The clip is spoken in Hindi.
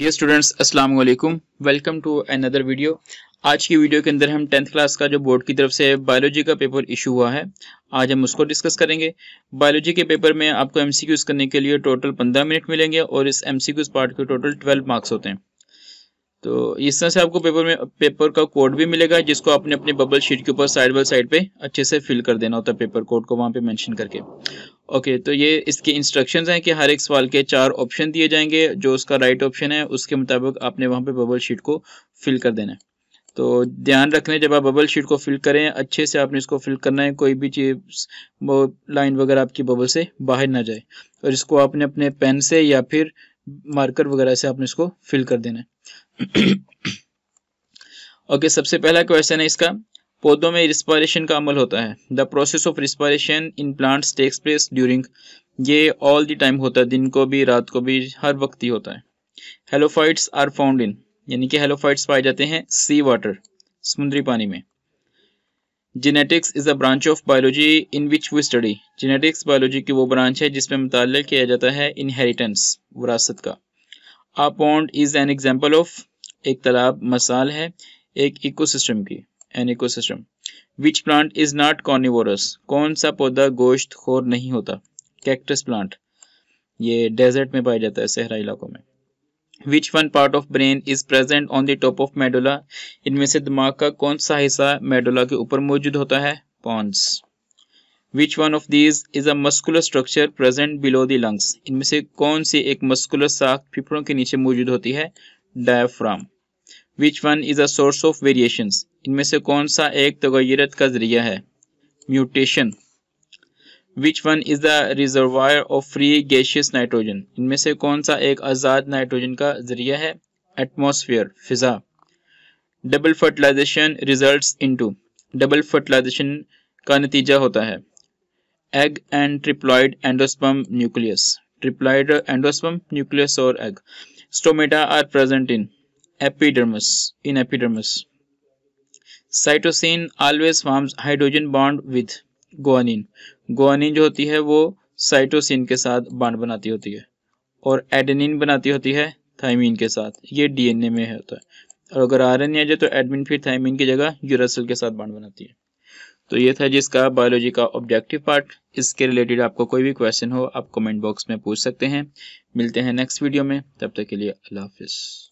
डियर स्टूडेंट्स अस्सलाम वालेकुम वेलकम टू अनदर वीडियो आज की वीडियो के अंदर हम टेंथ क्लास का जो बोर्ड की तरफ से बायोलॉजी का पेपर इशू हुआ है आज हम उसको डिस्कस करेंगे बायोलॉजी के पेपर में आपको एमसीक्यूज करने के लिए टोटल पंद्रह मिनट मिलेंगे और इस एमसीक्यूज पार्ट के टोटल ट्वेल्व मार्क्स होते हैं तो इस तरह से आपको पेपर में पेपर का कोड भी मिलेगा जिसको आपने अपने बबल शीट के ऊपर साइड बाई साइड पे अच्छे से फिल कर देना होता है पेपर कोड को वहाँ पे मेंशन करके ओके तो ये इसके इंस्ट्रक्शंस हैं कि हर एक सवाल के चार ऑप्शन दिए जाएंगे जो उसका राइट ऑप्शन है उसके मुताबिक आपने वहाँ पे बबल शीट को फिल कर देना है तो ध्यान रख लें जब आप बबल शीट को फिल करें अच्छे से आपने इसको फिल करना है कोई भी चीज लाइन वगैरह आपकी बबल से बाहर ना जाए और इसको आपने अपने पेन से या फिर मार्कर वगैरह से आपने इसको फिल कर देना है ओके सबसे पहला क्वेश्चन है इसका पौधों में रिस्पायरेशन का अमल होता है the process of respiration in plants takes place during ये ऑल द टाइम होता है दिन को भी रात को भी हर वक्त ही होता है हेलोफाइट्स आर फाउंड इन यानी कि हेलोफाइट्स पाए जाते हैं सी वाटर समुद्री पानी में genetics is a branch of biology in which we study genetics biology की वो ब्रांच है जिसमें मुताल किया जाता है इनहेरिटेंस विरासत का a pond is an example of एक तालाब मसाल है एक इकोसिस्टम की an ecosystem which plant is not carnivorous कौन सा पौधा गोश्त खोर नहीं होता कैक्टस प्लांट ये डेजर्ट में पाया जाता है सहरा इलाकों में which one part of brain is present on the top of medulla इनमें से दिमाग का कौन सा हिस्सा मेडोला के ऊपर मौजूद होता है pons which one of these is a muscular structure present below the lungs इनमें से कौन सी एक मस्कुलर साख फिफड़ों के नीचे मौजूद होती है diaphragm which one is a source of variation इनमें से कौन सा एक तगैरत का जरिया है mutation which one is the reservoir of free gaseous nitrogen इनमें से कौन सा एक आज़ाद नाइट्रोजन का जरिया है एटमोसफियर फिज़ा double fertilization result in to double fertilization का नतीजा होता है egg and triploid endosperm nucleus triploid endosperm nucleus और egg stomata are present in epidermis in epidermis cytosine always forms hydrogen bond with guanine guanine जो होती है वो साइटोसिन के साथ बांड बनाती होती है और एडेनिन बनाती होती है थाइमिन के साथ ये डीएनए में होता है और अगर आर एन आ जाए तो एडमिन फिर थाइमिन की जगह यूरासिल के साथ बांड बनाती है तो ये था जिसका बायोलॉजी का ऑब्जेक्टिव पार्ट इसके रिलेटेड आपको कोई भी क्वेश्चन हो आप कमेंट बॉक्स में पूछ सकते हैं मिलते हैं नेक्स्ट वीडियो में तब तक के लिए अल्लाह हाफिज़